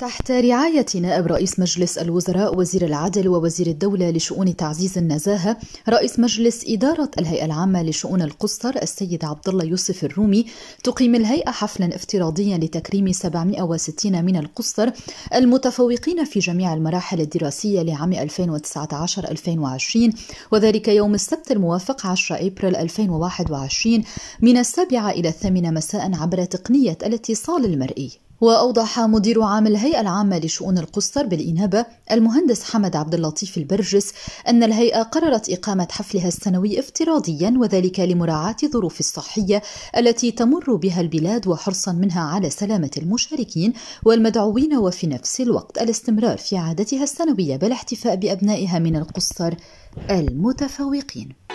تحت رعاية نائب رئيس مجلس الوزراء وزير العدل ووزير الدولة لشؤون تعزيز النزاهة رئيس مجلس إدارة الهيئة العامة لشؤون القصر السيد عبد الله يوسف الرومي تقيم الهيئة حفلا افتراضيا لتكريم 760 من القصر المتفوقين في جميع المراحل الدراسية لعام 2019-2020 وذلك يوم السبت الموافق 10 أبريل 2021 من السابعة إلى الثامنة مساء عبر تقنية الاتصال المرئي. وأوضح مدير عام الهيئة العامة لشؤون القسطر بالإنابة المهندس حمد عبد اللطيف البرجس أن الهيئة قررت إقامة حفلها السنوي افتراضيا وذلك لمراعاة الظروف الصحية التي تمر بها البلاد وحرصا منها على سلامة المشاركين والمدعوين وفي نفس الوقت الاستمرار في عادتها السنوية بالاحتفاء بأبنائها من القسطر المتفوقين